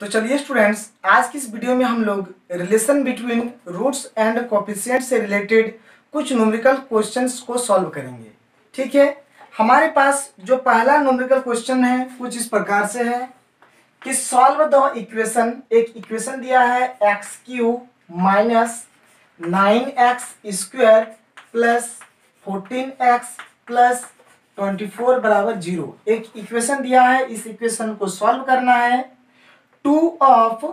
तो चलिए स्टूडेंट्स आज की इस वीडियो में हम लोग relation between roots and coefficient से रिलेटेड कुछ न्यूमेरिकल क्वेश्चन को सॉल्व करेंगे ठीक है हमारे पास जो पहला न्यूमेरिकल क्वेश्चन है कुछ इस प्रकार से है कि सॉल्व द इक्वेशन एक इक्वेशन दिया है x cube minus nine x square plus fourteen x plus twenty four बराबर जीरो एक इक्वेशन दिया है इस इक्वेशन को सॉल्व करना है two of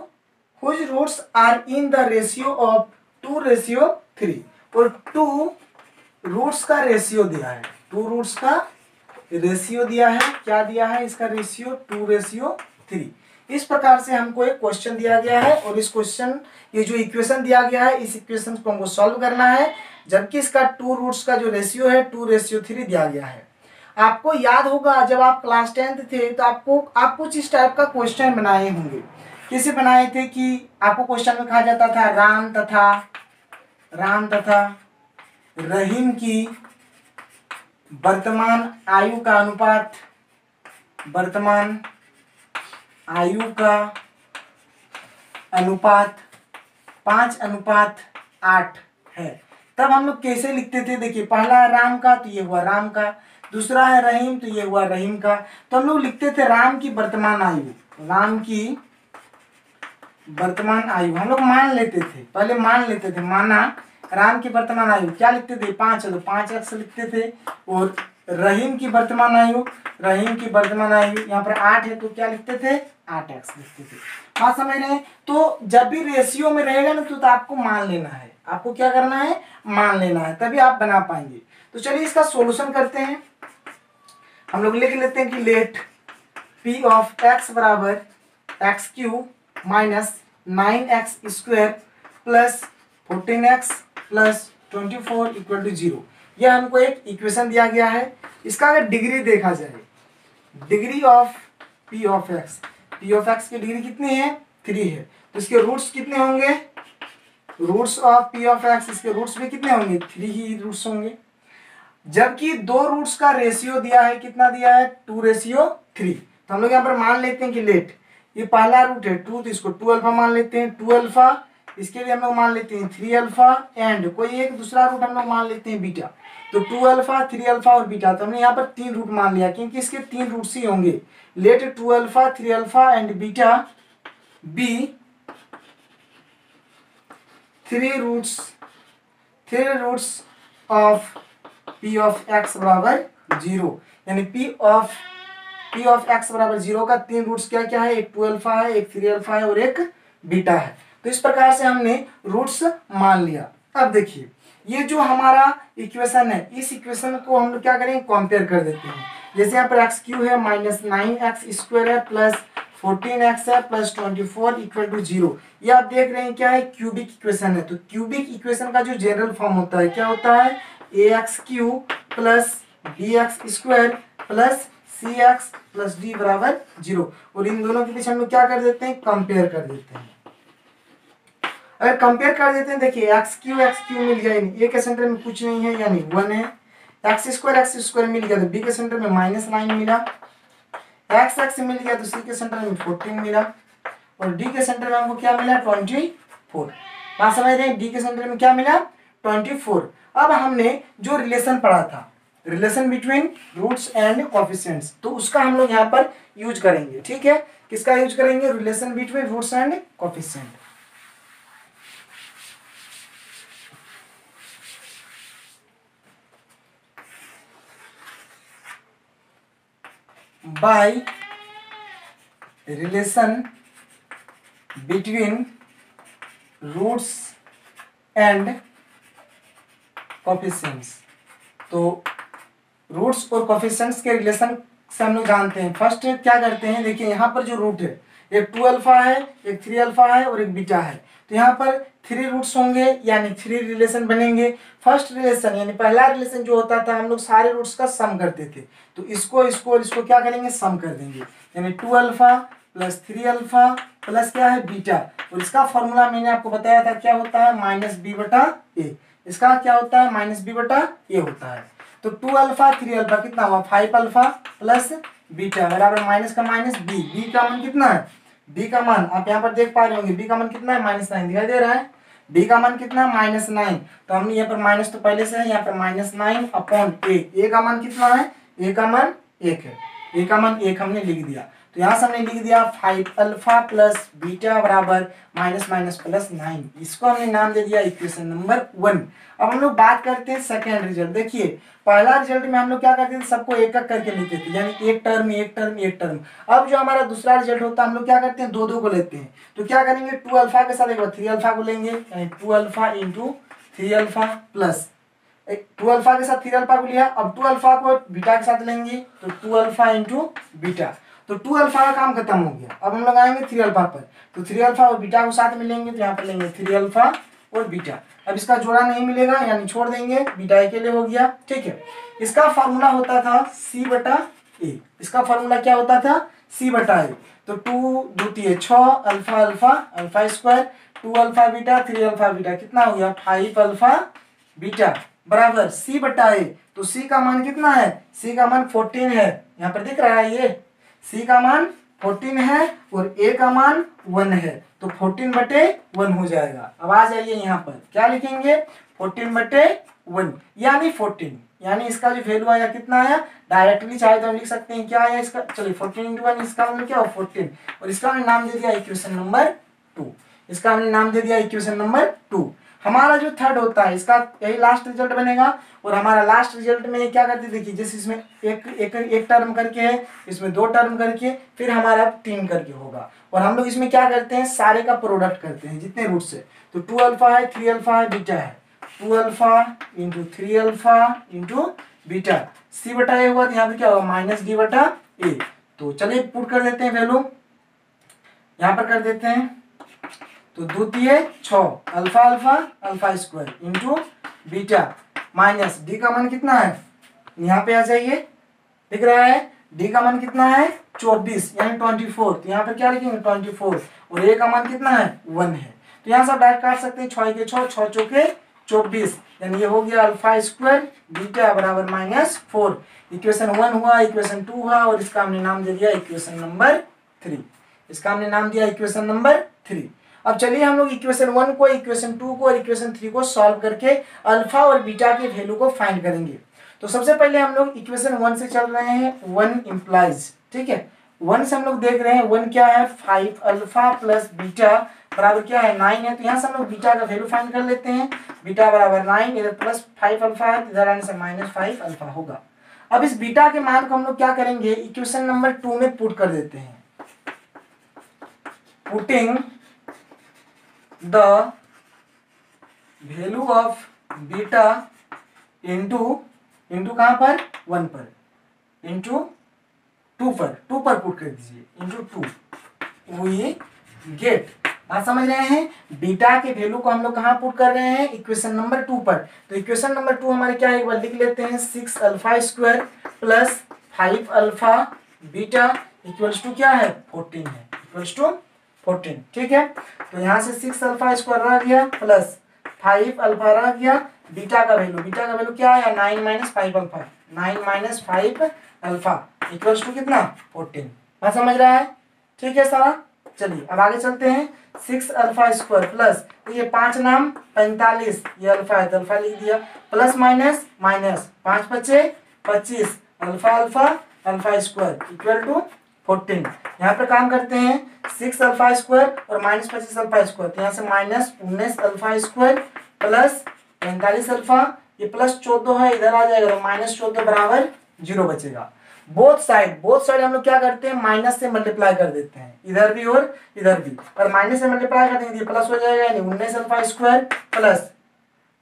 whose roots are in the ratio of two ratio three और टू रूट्स का रेशियो दिया है टू रूट्स का रेशियो दिया है क्या दिया है इसका रेशियो टू रेशियो थ्री इस प्रकार से हमको एक क्वेश्चन दिया गया है और इस क्वेश्चन ये जो इक्वेशन दिया गया है इस इक्वेशन को हमको सॉल्व करना है जबकि इसका टू रूट्स का जो रेशियो है टू रेशियो थ्री दिया गया है आपको याद होगा जब आप क्लास टेंथ थे तो आपको आप कुछ इस टाइप का क्वेश्चन बनाए होंगे कैसे बनाए थे कि आपको क्वेश्चन में कहा जाता था राम तथा राम तथा रहीम की वर्तमान आयु का अनुपात वर्तमान आयु का अनुपात पाँच अनुपात आठ है तब हम लोग कैसे लिखते थे देखिए पहला राम का तो ये हुआ राम का दूसरा है रहीम तो ये हुआ रहीम का तो हम लोग लिखते थे राम की वर्तमान आयु राम की वर्तमान आयु हम लोग मान लेते थे पहले मान लेते थे माना राम की वर्तमान आयु क्या लिखते थे पांच तो पांच अक्ष लिखते थे और रहीम की वर्तमान आयु रहीम की वर्तमान आयु यहाँ पर आठ है तो क्या लिखते थे आठ एक्स लिखते थे हाँ समझ रहे तो जब भी रेशियो में रहेगा ना तो, तो आपको मान लेना है आपको क्या करना है मान लेना है तभी आप बना पाएंगे तो चलिए इसका सोल्यूशन करते हैं हम लोग लिख लेते हैं कि लेट पी ऑफ एक्स बराबर x cube minus nine x square plus fourteen x plus twenty four equal to zero यह हमको एक इक्वेशन दिया गया है इसका अगर डिग्री देखा जाए degree of p of x p of x की डिग्री कितनी है थ्री है तो इसके रूट्स कितने होंगे roots of p of x इसके रूट्स भी कितने होंगे थ्री ही रूट्स होंगे जबकि दो रूट्स का रेशियो दिया है कितना दिया है टू रेशियो थ्री तो हम लोग यहाँ पर मान लेते हैं कि लेट ये पहला रूट है टू तो इसको टू अल्फा मान लेते हैं टू अल्फा इसके लिए हम लोग मान लेते हैं थ्री अल्फा एंड कोई एक दूसरा रूट हम लोग मान लेते हैं बीटा तो टू अल्फा थ्री अल्फा और बीटा तो हमने यहाँ पर तीन रूट मान लिया क्योंकि इसके तीन रूट ही होंगे let two alpha three alpha and beta be three roots three roots of p of x बराबर जीरो यानी p of p of x बराबर जीरो का तीन रूट्स क्या क्या है एक टू अल्फा है एक थ्री अल्फा है और एक बीटा है तो इस प्रकार से हमने रूट्स मान लिया अब देखिए ये जो हमारा इक्वेशन है इस इक्वेशन को हम लोग क्या करेंगे कंपेयर कर देते हैं जैसे यहाँ पर एक्स क्यू है माइनस नाइन एक्स स्क्वायर है प्लस फोर्टीन एक्स है plus twenty four equal to zero ये आप देख रहे हैं क्या है क्यूबिक इक्वेशन है तो क्यूबिक इक्वेशन का जो जनरल फॉर्म होता है क्या होता है a x cube plus b x square plus c x plus d बराबर जीरो और इन दोनों के बीच हम लोग क्या कर देते हैं कंपेयर कर देते हैं अगर कंपेयर कर देते हैं देखिए एक्स क्यू एक्स क्यू मिल गया ए के सेंटर में कुछ नहीं है यानी वन है एक्स स्क्वायर एक्स स्क्वायर मिल गया तो बी के सेंटर में माइनस नाइन मिला एक्स एक्स मिल गया तो सी के सेंटर में फोर्टीन मिला और डी के सेंटर में हमको क्या मिला ट्वेंटी फोर बात समझ रहे हैं डी के सेंटर में क्या मिला ट्वेंटी फोर अब हमने जो रिलेशन पढ़ा था relation between roots and coefficients तो उसका हम लोग यहाँ पर यूज करेंगे ठीक है किसका यूज करेंगे relation between roots and coefficient by relation between roots and coefficients तो रूट्स और कॉफिशियंट्स के रिलेशन से हम लोग जानते हैं फर्स्ट क्या करते हैं देखिए यहाँ पर जो रूट है एक टू अल्फा है एक थ्री अल्फा है और एक बीटा है तो यहाँ पर थ्री रूट्स होंगे यानी थ्री रिलेशन बनेंगे फर्स्ट रिलेशन यानी पहला रिलेशन जो होता था हम लोग सारे रूट्स का सम करते थे तो इसको इसको और इसको क्या करेंगे सम कर देंगे यानी two alpha plus three alpha plus क्या है बीटा और इसका फॉर्मूला मैंने आपको बताया था क्या होता है माइनस बी बटा ए इसका क्या होता है माइनस बी बटा ए होता है तो टू अल्फा थ्री अल्फा कितना हुआ फाइव अल्फा प्लस बीटा बराबर माइनस का माइनस बी बी का मन कितना है बी का मन आप यहाँ पर देख पा रहे होंगे बी का मन कितना है माइनस नाइन दिखाई दे रहा है बी का मन कितना है माइनस नाइन तो हमने यहाँ पर माइनस तो पहले से है यहाँ पर माइनस नाइन अपॉन ए का मन कितना है ए का मन एक है ए का मन एक हमने लिख दिया तो यहां से हमने लिख दिया फाइव अल्फा प्लस बीटा बराबर माइनस माइनस प्लस नाइन इसको हमने नाम दे दिया इक्वेशन नंबर वन अब हम लोग बात करते हैं सेकेंड रिजल्ट देखिए पहला रिजल्ट में हम लोग क्या करते थे सबको एक एक करके लेते थे यानी एक टर्म एक टर्म एक टर्म अब जो हमारा दूसरा रिजल्ट होता है हम लोग क्या करते हैं दो दो को लेते हैं तो क्या करेंगे टू अल्फा के साथ एक बार थ्री अल्फा को लेंगे यानी two alpha into three alpha plus two alpha के साथ थ्री अल्फा को लिया अब टू अल्फा को बीटा के साथ लेंगे तो टू अल्फा इंटू बीटा तो टू अल्फा का काम खत्म हो गया अब हम लोग आएंगे थ्री अल्फा पर तो थ्री अल्फा और बीटा को साथ में लेंगे तो यहाँ पर लेंगे थ्री अल्फा और बीटा अब इसका जोड़ा नहीं मिलेगा यानी छोड़ देंगे बीटा अकेले हो गया ठीक है इसका फॉर्मूला होता था सी बटा ए इसका फॉर्मूला क्या होता था सी बटा ए तो टू द्वितीय छ alpha alpha alpha square two alpha beta three alpha beta कितना हो गया फाइव अल्फा बीटा बराबर सी बटा ए तो सी का मान कितना है सी का मान फोर्टीन है यहाँ पर दिख रहा है ये सी का मान फोर्टीन है और ए का मान वन है तो फोर्टीन बटे वन हो जाएगा अब आ जाइए यहाँ पर क्या लिखेंगे फोर्टीन बटे वन यानी फोर्टीन यानी इसका जो वैल्यू आया कितना आया डायरेक्टली चाहे तो हम लिख सकते हैं क्या आया इसका चलिए फोर्टीन इंटू वन इसका मतलब क्या फोर्टीन और इसका हमने नाम दे दिया इक्वेशन नंबर टू इसका हमने नाम दे दिया इक्वेशन नंबर टू हमारा जो थर्ड होता है इसका यही लास्ट रिजल्ट बनेगा और हमारा लास्ट रिजल्ट में क्या करते देखिए जैसे इसमें एक एक एक टर्म करके है इसमें दो टर्म करके फिर हमारा तीन करके होगा और हम लोग इसमें क्या करते हैं सारे का प्रोडक्ट करते हैं जितने रूट से तो टू अल्फा है थ्री अल्फा है बीटा है two alpha into three alpha into beta c बटा ए हुआ तो यहाँ पर क्या होगा माइनस डी बटा ए तो चलिए पुट कर देते हैं वैल्यू यहाँ पर कर देते हैं तो দু छ alpha alpha alpha square into beta minus d का मान कितना है यहाँ पे आ जाइए दिख रहा है डी का मान कितना है चौबीस यानी ट्वेंटी फोर तो यहाँ पे क्या लिखेंगे ट्वेंटी फोर और ए का मान कितना है वन है तो यहाँ से आप डायरेक्ट काट सकते हैं छः के छः छः चौके चौबीस यानी ये हो गया अल्फा स्क्वायर बीटा बराबर माइनस फोर इक्वेशन वन हुआ इक्वेशन टू हुआ और इसका हमने नाम दे दिया इक्वेशन नंबर थ्री इसका हमने नाम दिया इक्वेशन नंबर थ्री अब चलिए हम लोग इक्वेशन वन को इक्वेशन टू को और इक्वेशन थ्री को सॉल्व करके अल्फा और बीटा के वैल्यू को फाइंड करेंगे तो सबसे पहले हम लोग इक्वेशन वन से चल रहे हैं वन इम्प्लाइज ठीक है वन से हम लोग देख रहे हैं वन क्या है फाइव अल्फा प्लस बीटा बराबर क्या है नाइन है तो यहाँ से हम लोग बीटा का वैल्यू फाइंड कर लेते हैं बीटा बराबर नाइन इधर प्लस फाइव अल्फा है इधर आने से माइनस फाइव अल्फा होगा अब इस बीटा के मान को हम लोग क्या करेंगे इक्वेशन नंबर टू में पुट कर देते हैं putting the value of beta into into कहाँ पर वन पर इंटू टू पर टू पर पुट कर दीजिए इंटू टू वी गेट बात समझ रहे हैं बीटा के वैल्यू को हम लोग कहाँ पुट कर रहे हैं इक्वेशन नंबर टू पर तो इक्वेशन नंबर टू हमारे क्या है एक बार लिख लेते हैं six alpha square plus five alpha beta equals to क्या है फोर्टीन है इक्वल्स टू फोर्टीन ठीक है तो यहाँ से सिक्स अल्फा स्क्वायर रह गया प्लस फाइव अल्फा रह गया बीटा का वैल्यू बीटा का वैल्यू क्या आया nine minus five alpha nine minus five alpha equals to कितना फोर्टीन हाँ समझ रहा है ठीक है सारा चलिए अब आगे चलते हैं सिक्स अल्फा स्क्वायर प्लस तो ये पांच नाम पैंतालीस ये अल्फा है तो अल्फा लिख दिया प्लस माइनस माइनस पांच पच्चे पच्चीस alpha alpha alpha square equal to fourteen यहाँ पर काम करते हैं सिक्स अल्फा स्क्वायर और माइनस पच्चीस अल्फा स्क्वायर तो यहाँ से माइनस उन्नीस अल्फा स्क्वायर प्लस पैंतालीस अल्फा ये प्लस चौदह है इधर आ जाएगा तो माइनस चौदह बराबर जीरो बचेगा बोथ साइड बोथ साइड हम लोग क्या करते हैं माइनस से मल्टीप्लाई कर देते हैं इधर भी और इधर भी और माइनस से मल्टीप्लाई कर देंगे प्लस तो हो जाएगा यानी उन्नीस अल्फा स्क्वायर प्लस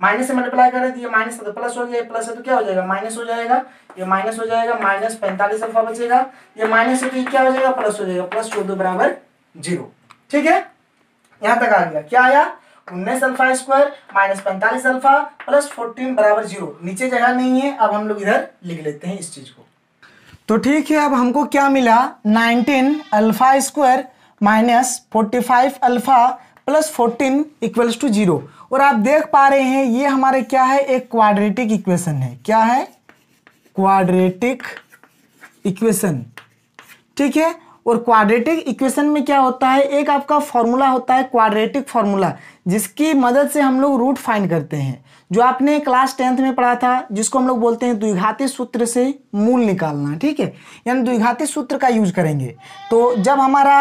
माइनस से मल्टीप्लाई करें तो ये माइनस है तो प्लस हो गया प्लस है तो क्या हो जाएगा माइनस हो जाएगा ये माइनस हो जाएगा माइनस पैंतालीस अल्फा बचेगा ये माइनस है तो ये क्या हो जाएगा प्लस हो जाएगा प्लस चौदह बराबर जीरो ठीक है यहां तक आ गया क्या आया उन्नीस अल्फा स्क्वायर माइनस पैंतालीस अल्फा प्लस फोर्टीन बराबर जीरो नीचे जगह नहीं है अब हम लोग इधर लिख लेते हैं इस चीज को तो ठीक है अब हमको क्या मिला nineteen alpha square minus forty five alpha plus fourteen equals to zero और आप देख पा रहे हैं ये हमारे क्या है एक क्वाड्रेटिक इक्वेशन है क्या है क्वाड्रेटिक इक्वेशन ठीक है और क्वाड्रेटिक इक्वेशन में क्या होता है एक आपका फॉर्मूला होता है क्वाड्रेटिक फॉर्मूला जिसकी मदद से हम लोग रूट फाइंड करते हैं जो आपने क्लास टेंथ में पढ़ा था जिसको हम लोग बोलते हैं द्विघाती सूत्र से मूल निकालना ठीक है यानी द्विघाती सूत्र का यूज करेंगे तो जब हमारा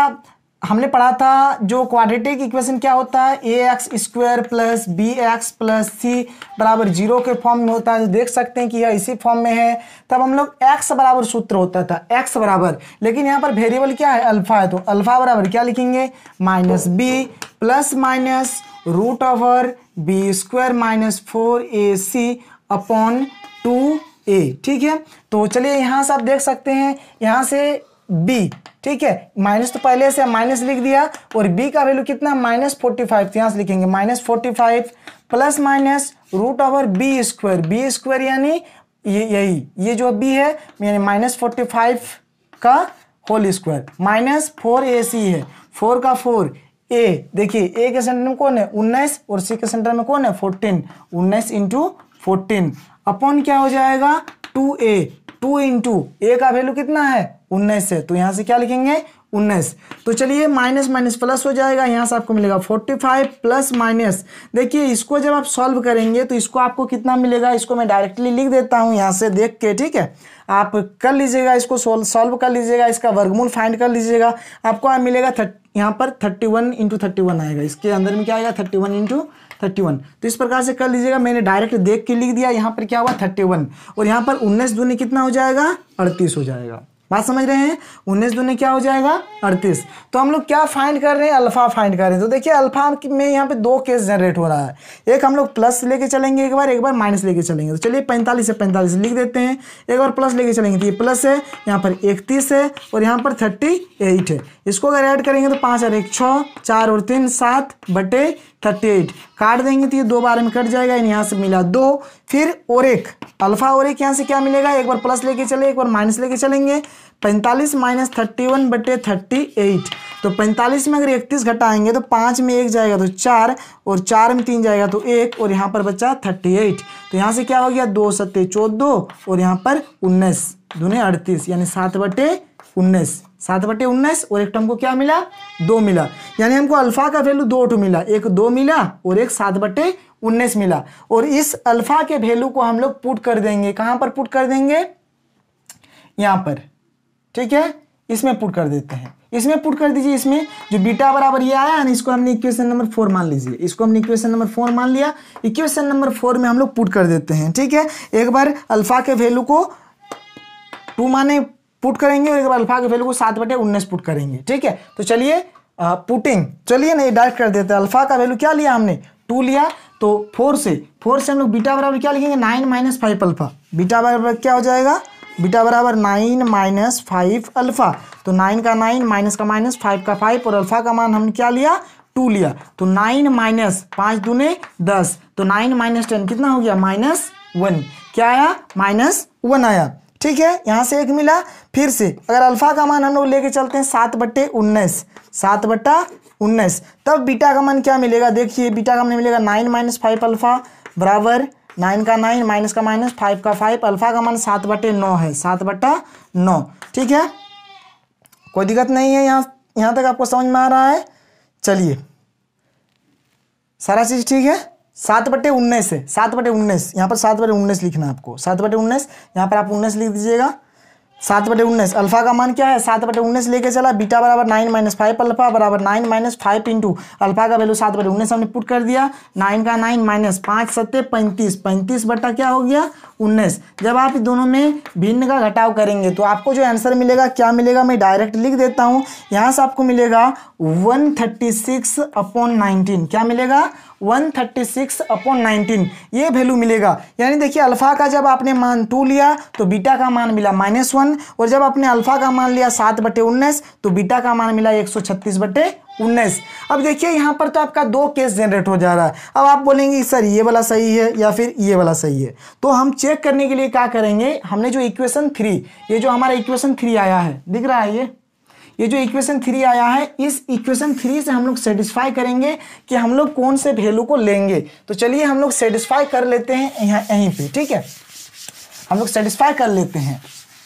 हमने पढ़ा था जो क्वाड्रेटिक इक्वेशन क्या होता है a x square plus b x plus c बराबर जीरो के फॉर्म में होता है तो देख सकते हैं कि यह इसी फॉर्म में है तब हम लोग एक्स बराबर सूत्र होता था एक्स बराबर लेकिन यहाँ पर वेरिएबल क्या है अल्फा है तो अल्फा बराबर क्या लिखेंगे minus b plus minus root over b square minus four a c upon two a ठीक है तो चलिए यहाँ से आप देख सकते हैं यहाँ से बी ठीक है माइनस तो पहले से माइनस लिख दिया और बी का वैल्यू कितना माइनस फोर्टी फाइव तो यहाँ से लिखेंगे minus forty five plus minus root over b square b square यानी यही ये जो बी है यानी माइनस फोर्टी फाइव का whole square minus four a c है फोर का फोर ए देखिए ए के सेंटर में कौन है उन्नीस और सी के सेंटर में कौन है फोर्टीन उन्नीस इंटू फोर्टीन अपॉन क्या हो जाएगा two a two into a का वैल्यू कितना है उन्नीस है तो यहाँ से क्या लिखेंगे उन्नीस तो चलिए माइनस माइनस प्लस हो जाएगा यहाँ से आपको मिलेगा फोर्टी फाइव प्लस माइनस देखिए इसको जब आप सॉल्व करेंगे तो इसको आपको कितना मिलेगा इसको मैं डायरेक्टली लिख देता हूँ यहाँ से देख के ठीक है आप कर लीजिएगा इसको सॉल्व कर लीजिएगा इसका वर्गमूल फाइंड कर लीजिएगा आपको मिलेगा थर्ट यहाँ पर thirty one into thirty one आएगा इसके अंदर में क्या आएगा thirty one into thirty one तो इस प्रकार से कर लीजिएगा मैंने डायरेक्ट देख के लिख दिया यहाँ पर क्या हुआ थर्टी वन और यहाँ पर उन्नीस दूनी कितना हो जाएगा अड़तीस हो जाएगा बात समझ रहे हैं उन्नीस दूनी क्या हो जाएगा अड़तीस तो हम लोग क्या फाइंड कर रहे हैं अल्फा फाइंड कर रहे हैं तो देखिए अल्फा में यहाँ पे दो केस जनरेट हो रहा है एक हम लोग प्लस लेके चलेंगे एक बार एक बार माइनस लेके चलेंगे तो चलिए पैंतालीस से पैंतालीस लिख देते हैं एक बार प्लस लेके चलेंगे तो ये प्लस है यहाँ पर इकतीस है और यहाँ पर थर्टी एट है इसको अगर ऐड करेंगे तो पाँच और एक छः चार और तीन सात बटे थर्टी एट काट देंगे तो ये दो बार में कट जाएगा इन यहाँ से मिला दो फिर और एक अल्फ़ा और एक यहाँ से क्या मिलेगा एक बार प्लस लेके चले एक बार माइनस लेके चलेंगे पैंतालीस माइनस थर्टी वन बटे थर्टी एट तो पैंतालीस में अगर इकतीस घटाएंगे तो पाँच में एक जाएगा तो चार और चार में तीन जाएगा तो एक और यहाँ पर बचा थर्टी एट तो यहाँ से क्या हो गया दो सत्ते चौदह और यहाँ पर उन्नीस दूने अड़तीस यानी सात बटे उन्नीस सात बटे उन्नीस और एक टर्म को क्या मिला दो मिला यानी हमको अल्फा का वैल्यू दो टू मिला एक दो मिला और एक सात बटे उन्नीस मिला और इस अल्फा के वैल्यू को हम लोग पुट कर देंगे कहां पर पुट कर देंगे यहां पर ठीक है इसमें पुट कर देते हैं इसमें पुट कर दीजिए इसमें जो बीटा बराबर ये आया इसको हमने इक्वेशन नंबर फोर मान लीजिए इसको हमने इक्वेशन नंबर फोर मान लिया इक्वेशन नंबर फोर में हम लोग पुट कर देते हैं ठीक है एक बार अल्फा के वैल्यू को टू माने पुट करेंगे और एक बार अल्फा के वैल्यू को सात बटे उन्नीस पुट करेंगे ठीक है तो चलिए पुटिंग चलिए नहीं डायरेक्ट कर देते अल्फा का वैल्यू क्या लिया हमने टू लिया तो फोर से फोर से हम लोग बीटा बराबर क्या लिखेंगे nine minus five alpha beta बराबर क्या हो जाएगा बीटा बराबर नाइन माइनस फाइव अल्फा तो नाइन का नाइन माइनस का माइनस फाइव का फाइव और अल्फा का मान हमने क्या लिया टू लिया तो नाइन माइनस पाँच दूने दस तो नाइन माइनस टेन कितना हो गया माइनस वन क्या आया माइनस वन आया ठीक है यहां से एक मिला फिर से अगर अल्फा का मान हम लोग लेके चलते हैं सात बट्टे उन्नीस सात बट्टा उन्नीस तब बीटा का मान क्या मिलेगा देखिए बीटा का मान मिलेगा नाइन माइनस फाइव अल्फा बराबर नाइन का नाइन माइनस का माइनस फाइव का फाइव अल्फा का मान सात बटे नौ है सात बट्टा नौ ठीक है कोई दिक्कत नहीं है यहाँ यहाँ तक आपको समझ में आ रहा है चलिए सारा चीज़ ठीक है सात बटे उन्नीस है सात बटे उन्नीस यहाँ पर सात बटे उन्नीस लिखना है आपको सात बटे उन्नीस यहाँ पर आप उन्नीस लिख दीजिएगा सात बटे उन्नीस अल्फा का मान क्या है सात बटे उन्नीस लेके चला बीटा बराबर नाइन माइनस फाइव अल्फा बराबर nine minus five into alpha का वैल्यू सात बटे उन्नीस हमने पुट कर दिया नाइन का नाइन माइनस पाँच सत्य पैंतीस पैंतीस बटा क्या हो गया उन्नीस जब आप दोनों में भिन्न का घटाव करेंगे तो आपको जो आंसर मिलेगा क्या मिलेगा मैं डायरेक्ट लिख देता हूँ यहाँ से आपको मिलेगा one thirty six upon nineteen क्या मिलेगा 136 अपॉन 19 ये वैल्यू मिलेगा यानी देखिए अल्फ़ा का जब आपने मान टू लिया तो बीटा का मान मिला माइनस वन और जब आपने अल्फ़ा का मान लिया सात बटे उन्नीस तो बीटा का मान मिला एक सौ छत्तीस बटे उन्नीस अब देखिए यहाँ पर तो आपका दो केस जनरेट हो जा रहा है अब आप बोलेंगे सर ये वाला सही है या फिर ये वाला सही है तो हम चेक करने के लिए क्या करेंगे हमने जो इक्वेशन थ्री ये जो हमारा इक्वेशन थ्री आया है दिख रहा है ये ये जो इक्वेशन थ्री आया है इस इक्वेशन थ्री से हम लोग सेटिस्फाई करेंगे कि हम लोग कौन से वैल्यू को लेंगे तो चलिए हम लोग सेटिस्फाई कर लेते हैं यहाँ यहीं पे ठीक है हम लोग सेटिस्फाई कर लेते हैं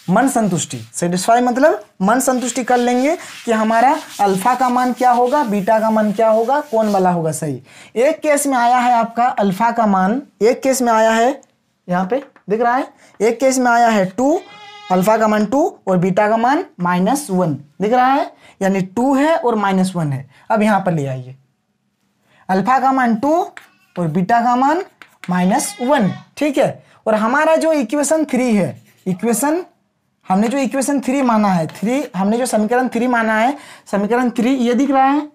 मन संतुष्टि सेटिस्फाई मतलब मन संतुष्टि कर लेंगे कि हमारा अल्फा का मान क्या होगा बीटा का मान क्या होगा कौन वाला होगा सही एक केस में आया है आपका अल्फा का मान एक केस में आया है यहाँ पे दिख रहा है एक केस में आया है टू अल्फा का मान टू और बीटा का मान माइनस वन दिख रहा है यानी टू है और माइनस वन है अब यहां पर ले आइए अल्फा का मान टू और बीटा का मान माइनस वन ठीक है और हमारा जो इक्वेशन थ्री है इक्वेशन हमने जो इक्वेशन थ्री माना है थ्री हमने जो समीकरण थ्री माना है समीकरण थ्री ये दिख रहा है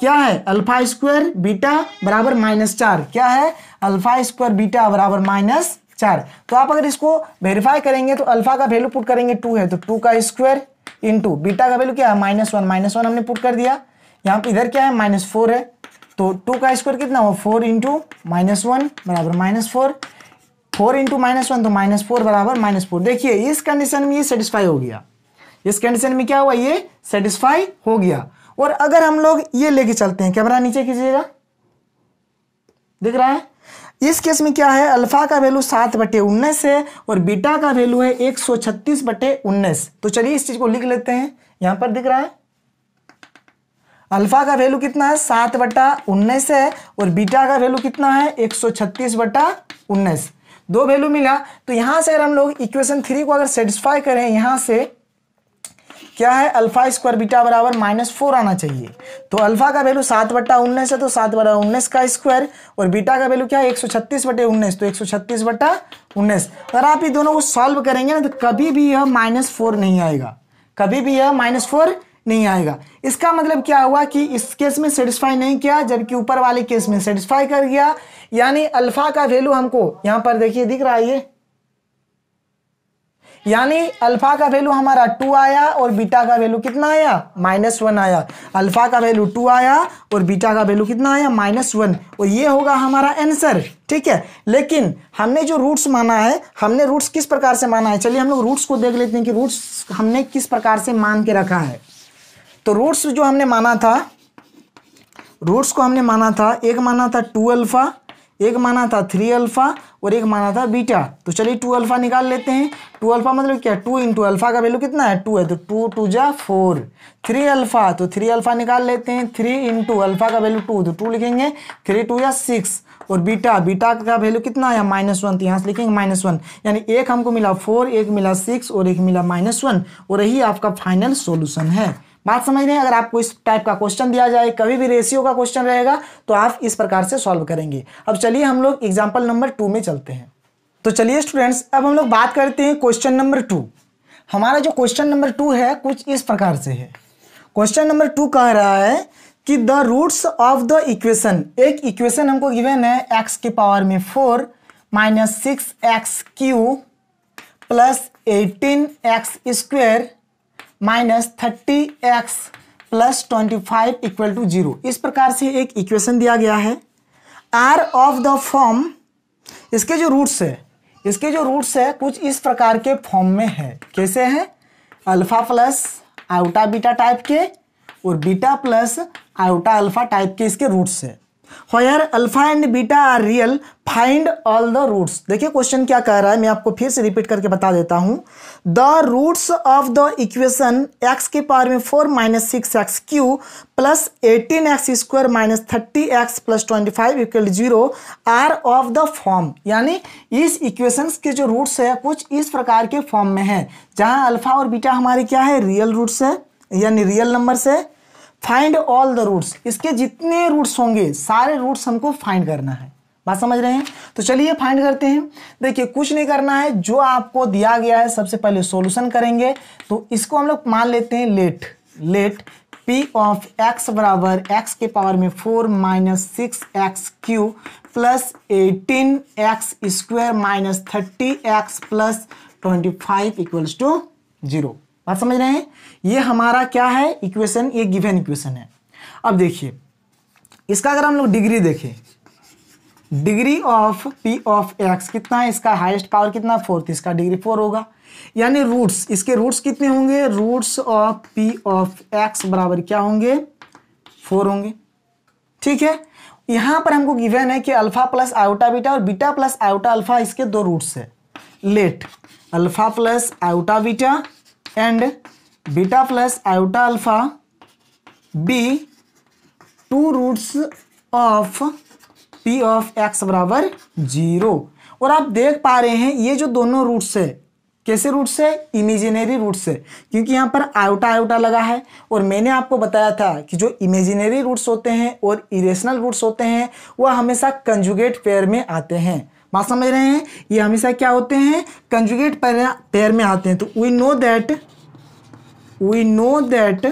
क्या है अल्फा स्क्वायर बीटा बराबर माइनस चार क्या है अल्फा स्क्वायर बीटा बराबर माइनस चार तो आप अगर इसको वेरीफाई करेंगे तो अल्फा का वैल्यू पुट करेंगे टू है तो टू का स्क्वायर इंटू बीटा का वैल्यू क्या है माइनस वन माइनस वन हमने पुट कर दिया यहाँ पे इधर क्या है माइनस फोर है तो टू का स्क्वायर कितना हुआ फोर इंटू माइनस वन बराबर minus four four into minus one तो माइनस फोर बराबर माइनस फोर देखिए इस कंडीशन में ये सेटिस्फाई हो गया इस कंडीशन में क्या हुआ ये सेटिस्फाई हो गया और अगर हम लोग ये लेके चलते हैं कैमरा नीचे कीजिएगा दिख रहा है इस केस में क्या है अल्फा का वैल्यू सात बटे उन्नीस है और बीटा का वैल्यू है एक सौ छत्तीस बटे उन्नीस तो चलिए इस चीज को लिख लेते हैं यहां पर दिख रहा है अल्फा का वैल्यू कितना है सात बटा उन्नीस है और बीटा का वैल्यू कितना है एक सौ छत्तीस बटा उन्नीस दो वैल्यू मिला तो यहां से अगर हम लोग इक्वेशन थ्री को अगर सेटिस्फाई करें यहां से क्या है अल्फा स्क्वायर बीटा बराबर माइनस फोर आना चाहिए तो अल्फा का वैल्यू सात बट्टा उन्नीस है तो सात बटा उन्नीस का स्क्वायर और बीटा का वैल्यू क्या है एक सौ छत्तीस बटे उन्नीस तो एक सौ छत्तीस बटा उन्नीस अगर आप ये दोनों को सॉल्व करेंगे ना तो कभी भी यह माइनस फोर नहीं आएगा कभी भी यह माइनस फोर नहीं आएगा इसका मतलब क्या हुआ कि इस केस में सेटिस्फाई नहीं किया जबकि ऊपर वाले केस में सेटिस्फाई कर गया यानी अल्फा का वैल्यू हमको यहाँ पर देखिए दिख रहा है ये यानी अल्फा का वैल्यू हमारा टू आया और बीटा का वैल्यू कितना आया माइनस वन आया अल्फा का वैल्यू टू आया और बीटा का वैल्यू कितना आया माइनस वन और ये होगा हमारा आंसर ठीक है लेकिन हमने जो रूट्स माना है हमने रूट्स किस प्रकार से माना है चलिए हम लोग रूट्स को देख लेते हैं कि रूट्स हमने किस प्रकार से मान के रखा है तो रूट्स जो हमने माना था रूट्स को हमने माना था एक माना था टू अल्फा एक माना था थ्री अल्फ़ा और एक माना था बीटा तो चलिए टू अल्फ़ा निकाल लेते हैं टू अल्फ़ा मतलब क्या टू इंटू अल्फ़ा का वैल्यू कितना है टू है तो टू टू जा फोर थ्री अल्फ़ा तो थ्री अल्फ़ा निकाल लेते हैं थ्री इंटू अल्फ़ा का वैल्यू टू तो टू लिखेंगे थ्री टू या सिक्स और बीटा बीटा का वैल्यू कितना है माइनस वन तो यहाँ से लिखेंगे माइनस वन यानी एक हमको मिला फोर एक मिला सिक्स और एक मिला माइनस वन और यही आपका फाइनल सोल्यूशन है बात समझ रहे हैं अगर आपको इस टाइप का क्वेश्चन दिया जाए कभी भी रेशियो का क्वेश्चन रहेगा तो आप इस प्रकार से सॉल्व करेंगे अब चलिए हम लोग एग्जाम्पल नंबर टू में चलते हैं तो चलिए स्टूडेंट्स अब हम लोग बात करते हैं क्वेश्चन नंबर टू हमारा जो क्वेश्चन नंबर टू है कुछ इस प्रकार से है क्वेश्चन नंबर टू कह रहा है कि the roots of the equation एक इक्वेशन हमको गिवेन है एक्स के पावर में four minus six x cube plus eighteen x square minus thirty x plus twenty five equal to zero इस प्रकार से एक इक्वेशन दिया गया है आर ऑफ द फॉर्म इसके जो रूट्स है इसके जो रूट्स है कुछ इस प्रकार के फॉर्म में है कैसे हैं alpha plus iota beta type के और beta plus iota alpha type के इसके रूट्स है where alpha and beta are real find all the roots देखिए क्वेश्चन क्या कह रहा है मैं आपको फिर से रिपीट करके बता देता हूं the roots of the equation x के पावर में four minus six x cube plus eighteen x square minus thirty x plus twenty five equal zero are of the form यानी इस इक्वेशन के जो रूट्स है कुछ इस प्रकार के फॉर्म में है जहां अल्फा और बीटा हमारे क्या है रियल रूट्स है यानी रियल नंबर्स है फाइंड ऑल द रूट्स इसके जितने रूट्स होंगे सारे रूट्स हमको फाइंड करना है बात समझ रहे हैं तो चलिए फाइंड करते हैं देखिए कुछ नहीं करना है जो आपको दिया गया है सबसे पहले सॉल्यूशन करेंगे तो इसको हम लोग मान लेते हैं let let p of x बराबर एक्स के पावर में four minus six x cube plus eighteen x square minus thirty x plus twenty five equals to zero बात समझ रहे हैं ये हमारा क्या है इक्वेशन ये गिवेन इक्वेशन है अब देखिए इसका अगर हम लोग डिग्री देखें degree of p of x कितना है इसका हाइस्ट पावर कितना फोर्थ इसका डिग्री फोर होगा यानी रूट्स इसके रूट्स कितने होंगे roots of p of x बराबर क्या होंगे फोर होंगे ठीक है यहां पर हमको गिवन है कि अल्फा प्लस आयोटा बीटा और बीटा प्लस आयोटा अल्फा इसके दो रूट्स है let alpha plus iota beta and beta plus iota alpha be two roots of p of x बराबर जीरो और आप देख पा रहे हैं ये जो दोनों रूट्स है कैसे रूट्स है इमेजिनरी रूट्स है क्योंकि यहाँ पर आयोटा आयोटा लगा है और मैंने आपको बताया था कि जो इमेजिनरी रूट्स होते हैं और इरेशनल रूट्स होते हैं वह हमेशा कंजुगेट पेयर में आते हैं बात समझ रहे हैं ये हमेशा क्या होते हैं कंजुगेट पेयर में आते हैं तो we know that we know that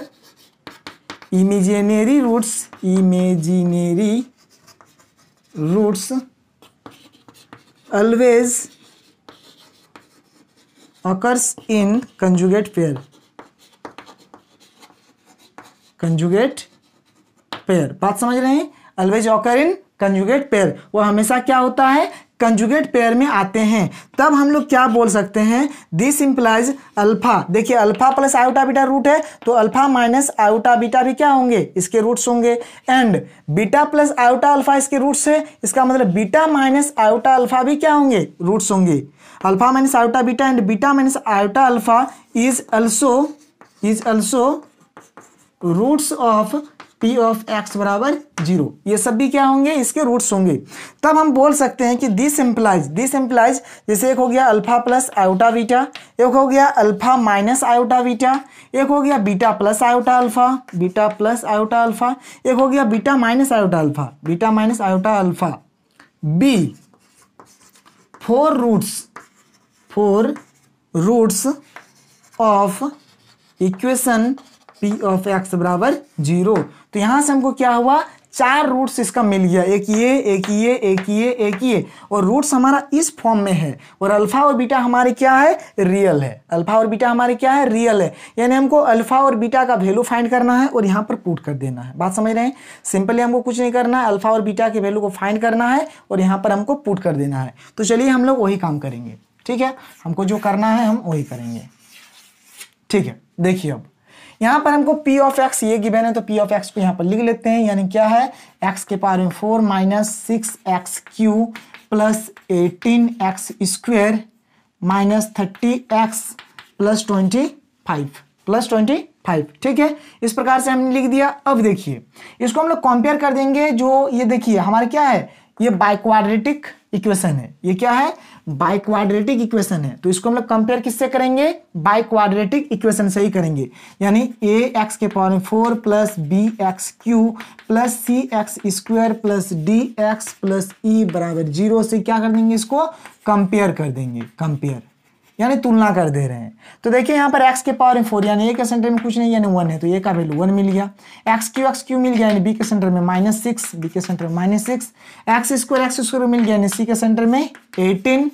imaginary roots imaginary roots always occurs in conjugate pair conjugate pair बात समझ रहे हैं always occur in conjugate pair वो हमेशा क्या होता है कंजुगेट पेयर में आते हैं तब हम लोग क्या बोल सकते हैं दिस इंप्लाइज अल्फा देखिए alpha plus iota beta root है तो अल्फा माइनस आयोटा बीटा भी क्या होंगे इसके रूट्स होंगे and beta plus iota alpha इसके रूट्स है इसका मतलब बीटा माइनस आयोटा अल्फा भी क्या होंगे रूट्स होंगे alpha minus iota beta and beta minus iota alpha is also is also roots of p of x बराबर जीरो ये सब भी क्या होंगे इसके रूट्स होंगे तब हम बोल सकते हैं कि दिस एम्प्लाइज दिस एम्प्लाइज जैसे एक हो गया अल्फा प्लस आयोटा बीटा एक हो गया अल्फा माइनस आयोटा बीटा एक हो गया beta plus iota alpha beta plus iota alpha एक हो गया beta minus iota alpha beta minus iota alpha be four roots four roots of equation p of x बराबर जीरो तो यहां से हमको क्या हुआ चार रूट्स इसका मिल गया एक ये एक ये एक ये एक ये और रूट्स हमारा इस फॉर्म में है और अल्फा और बीटा हमारे क्या है रियल है अल्फा और बीटा हमारे क्या है रियल है यानी हमको अल्फा और बीटा का वैल्यू फाइंड करना है और यहाँ पर पुट कर देना है बात समझ रहे हैं सिंपली हमको कुछ नहीं करना है अल्फा और बीटा के वैल्यू को फाइंड करना है और यहाँ पर हमको पुट कर देना है तो चलिए हम लोग वही काम करेंगे ठीक है हमको जो करना है हम वही करेंगे ठीक है देखिए अब यहां पर हमको पी ऑफ एक्स ये गिवेन है तो पी ऑफ एक्स को यहां पर लिख लेते हैं यानी क्या है एक्स के पावर में four minus six x cube plus eighteen x square minus thirty x plus twenty five plus twenty five ठीक है इस प्रकार से हमने लिख दिया अब देखिए इसको हम लोग कंपेयर कर देंगे जो ये देखिए हमारे क्या है ये बाइक्वाड्रेटिक इक्वेशन है ये क्या है बाइक्वाड्रेटिक इक्वेशन है तो इसको हम लोग कंपेयर किससे करेंगे बाइक्वाड्रेटिक इक्वेशन से ही करेंगे यानी ए एक्स के पावर में four plus b x cube plus c x square plus d x plus e बराबर जीरो से क्या कर देंगे इसको कंपेयर कर देंगे कंपेयर यानी तुलना कर दे रहे हैं तो देखिए यहाँ पर एक्स के पावर में फोर यानी ए के सेंटर में कुछ नहीं यानी वन है तो ए का वैल्यू वन मिल गया एक्स क्यू एक्स क्यू मिल गया यानी बी के सेंटर में माइनस सिक्स बी के सेंटर में minus six x square x square मिल गया यानी सी के सेंटर में एटीन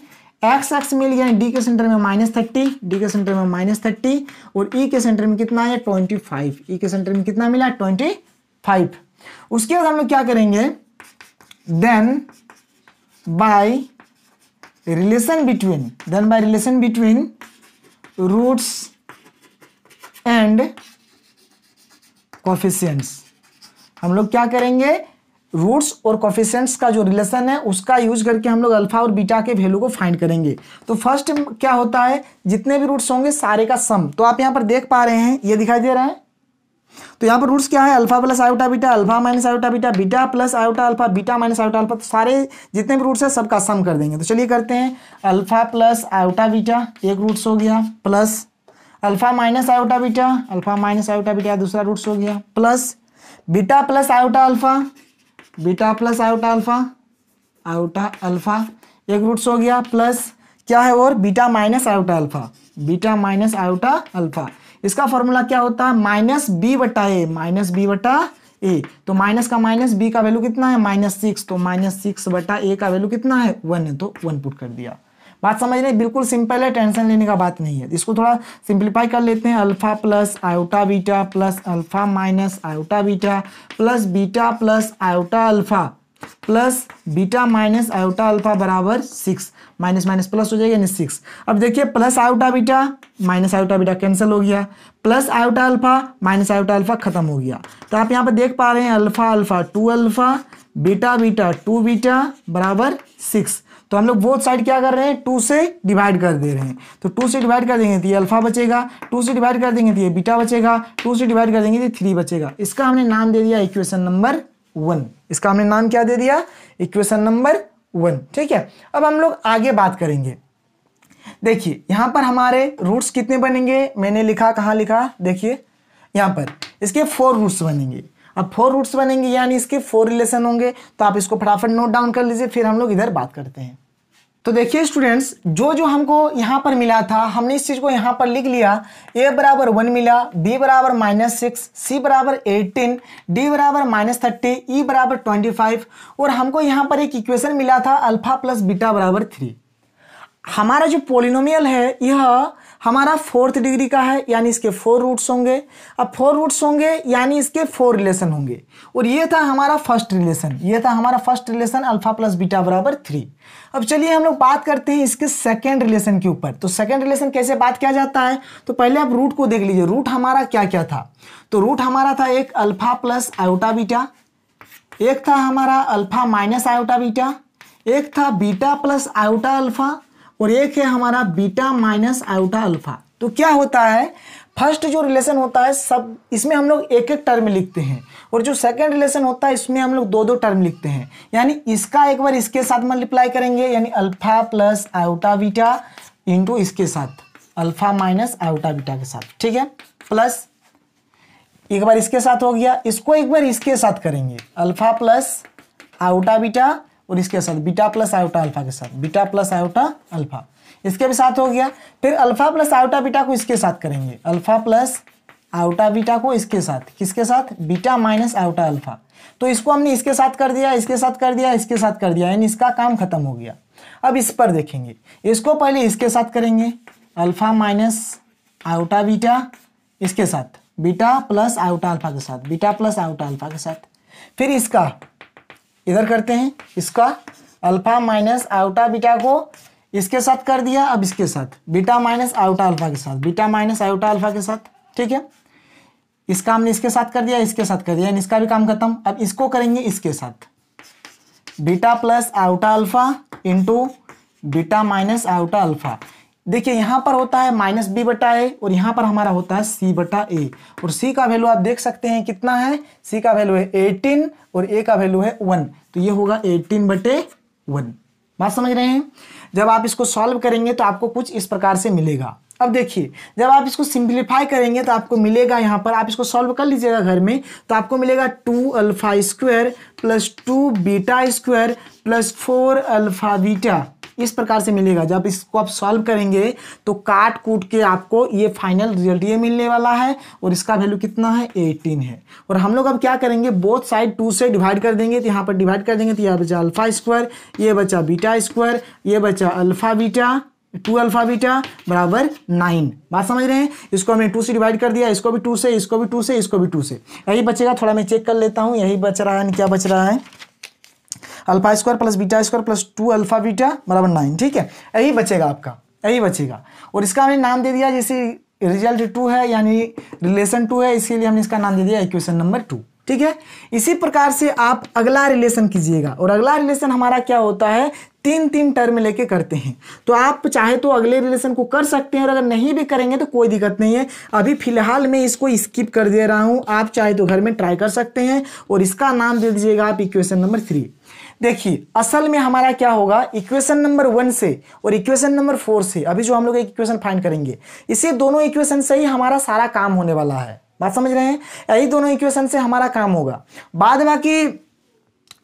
एक्स एक्स मिल गया डी के सेंटर में माइनस थर्टी डी के सेंटर में माइनस थर्टी और ई e के सेंटर में कितना आया ट्वेंटी फाइव ई के सेंटर में कितना मिला ट्वेंटी फाइव उसके बाद हम लोग क्या करेंगे then by relation between then by relation between roots and coefficients हम लोग क्या करेंगे रूट्स और कॉफिशियंट्स का जो रिलेशन है उसका यूज करके हम लोग अल्फा और बीटा के वैल्यू को फाइंड करेंगे तो फर्स्ट क्या होता है जितने भी रूट्स होंगे सारे का सम तो आप यहां पर देख पा रहे हैं ये दिखाई दे रहा है तो यहाँ पर रूट्स क्या है alpha plus iota beta alpha minus iota beta beta plus iota alpha beta minus iota alpha तो सारे जितने भी रूट्स है सबका सम कर देंगे तो चलिए करते हैं अल्फा प्लस आयोटा बीटा एक रूट्स हो गया plus alpha minus iota beta alpha minus iota beta दूसरा रूट्स हो गया plus beta plus iota alpha beta plus iota alpha iota alpha एक रूट्स हो गया प्लस क्या है और beta minus iota alpha beta minus iota alpha इसका फॉर्मूला क्या होता है माइनस बी बटा ए माइनस बी बटा ए तो माइनस का माइनस बी का वैल्यू कितना है माइनस सिक्स तो माइनस सिक्स बटा ए का वैल्यू कितना है वन है तो वन पुट कर दिया बात समझ रहे बिल्कुल सिंपल है टेंशन लेने का बात नहीं है इसको थोड़ा सिंप्लीफाई कर लेते हैं alpha plus iota beta plus alpha minus iota beta plus beta plus iota alpha plus beta minus iota alpha बराबर सिक्स माइनस माइनस प्लस हो जाएगा यानी सिक्स अब देखिए plus iota beta minus iota beta cancel हो गया plus iota alpha minus iota alpha खत्म हो गया तो आप यहाँ पर देख पा रहे हैं alpha alpha two alpha beta beta two beta बराबर सिक्स तो हम लोग बोथ साइड क्या कर रहे हैं टू से डिवाइड कर दे रहे हैं तो टू से डिवाइड कर देंगे तो ये अल्फा बचेगा टू से डिवाइड कर देंगे तो ये बीटा बचेगा टू से डिवाइड कर देंगे तो थ्री बचेगा इसका हमने नाम दे दिया इक्वेशन नंबर वन इसका हमने नाम क्या दे दिया इक्वेशन नंबर वन ठीक है अब हम लोग आगे बात करेंगे देखिए यहां पर हमारे रूट्स कितने बनेंगे मैंने लिखा कहा लिखा देखिए यहाँ पर इसके फोर रूट्स बनेंगे अब फोर रूट्स बनेंगे यानी इसके फोर रिलेशन होंगे तो आप इसको फटाफट नोट डाउन कर लीजिए फिर हम लोग इधर बात करते हैं तो देखिए स्टूडेंट्स जो जो हमको यहाँ पर मिला था हमने इस चीज़ को यहाँ पर लिख लिया ए बराबर वन मिला बी बराबर माइनस सिक्स सी बराबर एटीन डी बराबर माइनस थर्टी ई बराबर ट्वेंटी फाइव और हमको यहाँ पर एक इक्वेशन मिला था अल्फा प्लस बीटा बराबर थ्री हमारा जो पोलिनोमियल है यह हमारा फोर्थ डिग्री का है यानी इसके फोर रूट्स होंगे अब फोर रूट्स होंगे यानी इसके फोर रिलेशन होंगे और ये था हमारा फर्स्ट रिलेशन ये था हमारा first relation alpha plus beta बराबर थ्री अब चलिए हम लोग बात करते हैं इसके सेकेंड रिलेशन के ऊपर तो सेकेंड रिलेशन कैसे बात किया जाता है तो पहले आप रूट को देख लीजिए रूट हमारा क्या क्या था तो रूट हमारा था एक अल्फा प्लस आयोटा बीटा एक था हमारा अल्फा माइनस आयोटा बीटा एक था बीटा प्लस आयोटा अल्फा और एक है हमारा बीटा माइनस आयोटा अल्फा तो क्या होता है फर्स्ट जो रिलेशन होता है सब इसमें हम लोग एक एक टर्म लिखते हैं और जो सेकंड रिलेशन होता है इसमें हम लोग दो दो टर्म लिखते हैं यानी इसका एक बार इसके साथ मल्टीप्लाई करेंगे यानी alpha plus iota beta into इसके साथ अल्फा माइनस आयोटा बीटा के साथ ठीक है प्लस एक बार इसके साथ हो गया इसको एक बार इसके साथ करेंगे अल्फा प्लस आउटा बीटा और इसके साथ बीटा प्लस आयोटा अल्फा के साथ बीटा प्लस आयोटा अल्फा इसके भी साथ हो गया फिर अल्फा प्लस आयोटा बीटा को इसके साथ करेंगे अल्फा प्लस आउटा बीटा को इसके साथ किसके साथ बीटा माइनस आउटा अल्फा तो इसको हमने इसके साथ कर दिया इसके साथ कर दिया इसके साथ कर दिया यानी इसका काम खत्म हो गया अब इस पर देखेंगे इसको पहले इसके साथ करेंगे अल्फा माइनस आउटा बीटा इसके साथ बीटा प्लस आउटा अल्फा के साथ बीटा प्लस आउटा अल्फा के साथ फिर इसका इधर करते हैं इसका अल्फा माइनस आउटा बीटा को इसके साथ कर दिया अब इसके साथ बीटा माइनस आउटा अल्फा के साथ बीटा माइनस आउटा अल्फा के साथ ठीक है इसका हमने इसके साथ कर दिया इसके साथ कर दिया इसका भी काम खत्म अब इसको करेंगे इसके साथ beta plus iota alpha into beta minus iota alpha देखिए यहाँ पर होता है माइनस बी बटा ए और यहाँ पर हमारा होता है सी बटा ए और सी का वैल्यू आप देख सकते हैं कितना है सी का वैल्यू है एटीन और ए का वैल्यू है वन तो ये होगा एटीन बटे वन बात समझ रहे हैं जब आप इसको सॉल्व करेंगे तो आपको कुछ इस प्रकार से मिलेगा अब देखिए जब आप इसको सिंप्लीफाई करेंगे तो आपको मिलेगा यहाँ पर आप इसको सॉल्व कर लीजिएगा घर में तो आपको मिलेगा two alpha square plus two beta square plus four alpha beta इस प्रकार से मिलेगा जब इसको आप सॉल्व करेंगे तो काट कूट के आपको ये फाइनल रिजल्ट ये मिलने वाला है और इसका वैल्यू कितना है एटीन है और हम लोग अब क्या करेंगे बोथ साइड टू से डिवाइड कर देंगे तो यहाँ पर डिवाइड कर देंगे तो यह बचा अल्फा स्क्वायर ये बचा बीटा स्क्वायर ये बचा alpha beta two alpha beta बराबर नाइन बात समझ रहे हैं इसको हमने टू से डिवाइड कर दिया इसको भी टू से इसको भी टू से इसको भी टू से यही बचेगा थोड़ा मैं चेक कर लेता हूँ यही बच रहा है क्या बच रहा है alpha square plus beta square plus two alpha beta बराबर नाइन ठीक है यही बचेगा आपका यही बचेगा और इसका हमने नाम दे दिया जैसे रिजल्ट टू है यानी रिलेशन टू है इसके लिए हमने इसका नाम दे दिया इक्वेशन नंबर टू ठीक है इसी प्रकार से आप अगला रिलेशन कीजिएगा और अगला रिलेशन हमारा क्या होता है तीन तीन टर्म लेके करते हैं तो आप चाहे तो अगले रिलेशन को कर सकते हैं और अगर नहीं भी करेंगे तो कोई दिक्कत नहीं है अभी फिलहाल मैं इसको स्किप कर दे रहा हूँ आप चाहे तो घर में ट्राई कर सकते हैं और इसका नाम दे दीजिएगा आप इक्वेशन नंबर थ्री देखिए असल में हमारा क्या होगा इक्वेशन नंबर वन से और इक्वेशन नंबर फोर से अभी जो हम लोग इक्वेशन फाइंड करेंगे इसे दोनों इक्वेशन से ही हमारा सारा काम होने वाला है बात समझ रहे हैं यही दोनों इक्वेशन से हमारा काम होगा बाद बाकी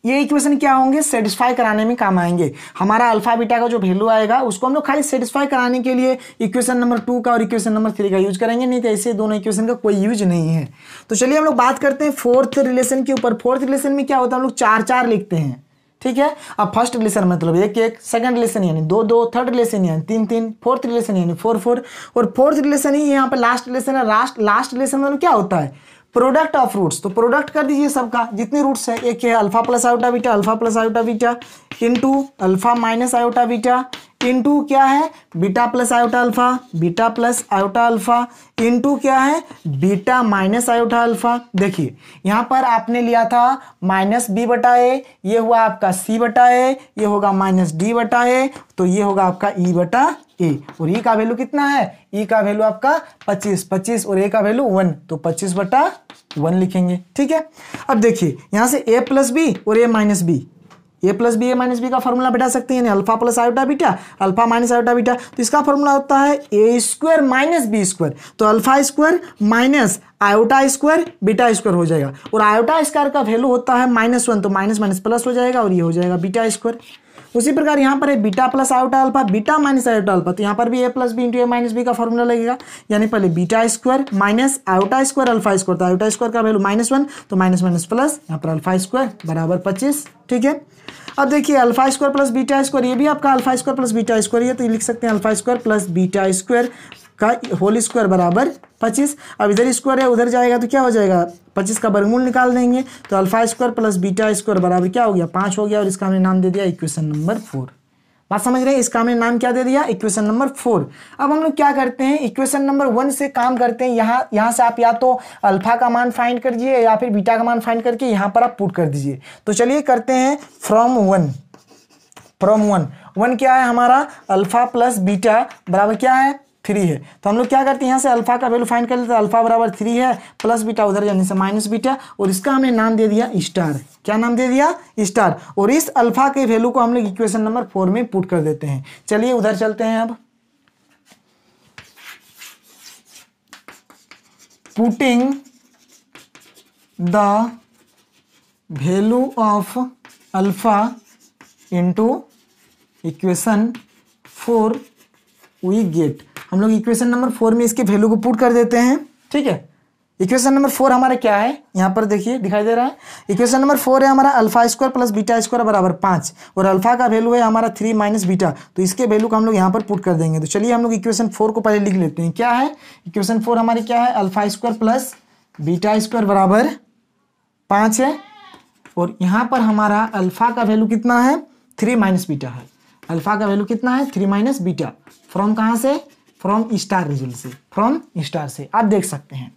ये इक्वेशन क्या होंगे सेटिस्फाई कराने में काम आएंगे हमारा अल्फा बीटा का जो वैल्यू आएगा उसको हम लोग खाली सेटिस्फाई कराने के लिए इक्वेशन नंबर टू का और इक्वेशन नंबर थ्री का यूज करेंगे नहीं तो ऐसे दोनों इक्वेशन का कोई यूज नहीं है तो चलिए हम लोग बात करते हैं फोर्थ रिलेशन के ऊपर फोर्थ रिलेशन में क्या होता है हम लोग चार चार लिखते हैं ठीक है अब फर्स्ट रिलेशन मतलब एक एक सेकंड रिलेशन यानी दो दो थर्ड रिलेशन यानी तीन तीन फोर्थ रिलेशन यानी फोर फोर और फोर्थ रिलेशन ही यहाँ पर लास्ट रिलेशन है लास्ट लास्ट रिलेशन मतलब क्या होता है प्रोडक्ट ऑफ रूट्स तो प्रोडक्ट कर दीजिए सबका जितने रूट्स है एक है alpha plus iota beta alpha plus iota beta into alpha minus iota beta into क्या है beta plus iota alpha beta plus iota alpha into क्या है बीटा माइनस आयोटा अल्फा देखिए यहाँ पर आपने लिया था माइनस बी बटा ए ये हुआ आपका सी बटा ए ये होगा माइनस डी बटा ए तो ये होगा आपका ई बटा ए e. और ई e का वैल्यू कितना है ई e का वैल्यू आपका 25 25 और ए का वैल्यू 1 तो 25 बटा 1 लिखेंगे ठीक है अब देखिए यहां से ए प्लस बी और a minus b a plus b a minus b का फॉर्मूला बैठा सकते हैं यानी alpha plus iota beta alpha minus iota beta तो इसका फॉर्मूला होता है a square minus b square तो alpha square minus iota square beta square हो जाएगा और आयोटा स्क्वायर का वैल्यू होता है माइनस वन तो माइनस माइनस प्लस हो जाएगा और ये हो जाएगा बीटा स्क्वायर उसी प्रकार यहाँ पर है beta plus iota alpha beta minus iota alpha तो यहाँ पर भी a plus b into a minus b का फॉर्मूला लगेगा यानी पहले beta square minus iota square alpha square तो आयोटा स्क्वायर का वैल्यू माइनस वन तो माइनस माइनस प्लस यहाँ पर अल्फा स्क्वायर बराबर पच्चीस ठीक है अब देखिए alpha square plus beta square ये भी आपका alpha square plus beta square है तो लिख सकते हैं alpha square plus beta square का होल स्क्वायर बराबर पच्चीस अब इधर स्क्वायर है उधर जाएगा तो क्या हो जाएगा पच्चीस का वर्गमूल निकाल देंगे तो alpha square plus beta square बराबर क्या हो गया पाँच हो गया और इसका हमने नाम दे दिया इक्वेशन नंबर फोर बात समझ रहे हैं इसका हमने नाम क्या दे दिया इक्वेशन नंबर फोर अब हम लोग क्या करते हैं इक्वेशन नंबर वन से काम करते हैं यहाँ यहाँ से आप या तो अल्फा का मान फाइंड कर दीजिए या फिर बीटा का मान फाइंड करके यहाँ पर आप पुट कर दीजिए तो चलिए करते हैं from one from one one क्या है हमारा अल्फा प्लस बीटा बराबर क्या है थ्री है तो हम लोग क्या करते हैं यहाँ से अल्फा का वैल्यू फाइंड कर लेते हैं अल्फा बराबर थ्री है प्लस बीटा उधर जाने से माइनस बीटा और इसका हमने नाम दे दिया स्टार क्या नाम दे दिया स्टार और इस अल्फा के वैल्यू को हम लोग इक्वेशन नंबर फोर में पुट कर देते हैं चलिए उधर चलते हैं अब putting the value of alpha into equation four we get हम लोग इक्वेशन नंबर फोर में इसके वैल्यू को पुट कर देते हैं ठीक है इक्वेशन नंबर फोर हमारा क्या है यहाँ पर देखिए दिखाई दे रहा है इक्वेशन नंबर फोर है हमारा alpha square plus beta square बराबर पाँच और अल्फा का वैल्यू है हमारा थ्री माइनस बीटा तो इसके वैल्यू को हम लोग यहाँ पर पुट कर देंगे तो चलिए हम लोग इक्वेशन फोर को पहले लिख लेते हैं क्या है इक्वेशन फोर हमारे क्या है alpha square plus beta square बराबर पाँच है और यहाँ पर हमारा अल्फा का वैल्यू कितना है थ्री माइनस बीटा है अल्फा का वैल्यू कितना है थ्री माइनस बीटा फ्रॉम कहाँ से फ्रॉम स्टार रिजल्ट से फ्रॉम स्टार से आप देख सकते हैं